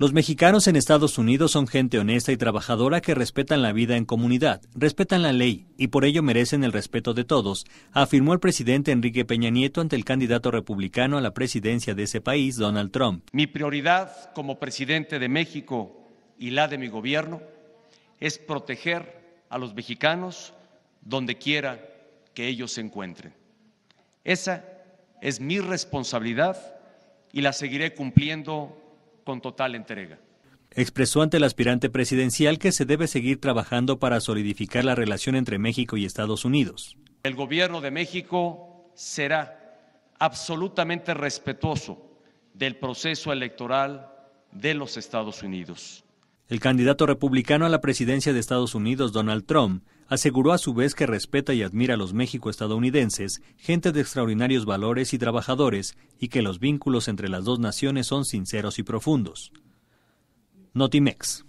Los mexicanos en Estados Unidos son gente honesta y trabajadora que respetan la vida en comunidad, respetan la ley y por ello merecen el respeto de todos, afirmó el presidente Enrique Peña Nieto ante el candidato republicano a la presidencia de ese país, Donald Trump. Mi prioridad como presidente de México y la de mi gobierno es proteger a los mexicanos donde quiera que ellos se encuentren. Esa es mi responsabilidad y la seguiré cumpliendo con total entrega. Expresó ante el aspirante presidencial que se debe seguir trabajando para solidificar la relación entre México y Estados Unidos. El gobierno de México será absolutamente respetuoso del proceso electoral de los Estados Unidos. El candidato republicano a la presidencia de Estados Unidos, Donald Trump, Aseguró a su vez que respeta y admira a los México-estadounidenses, gente de extraordinarios valores y trabajadores, y que los vínculos entre las dos naciones son sinceros y profundos. Notimex.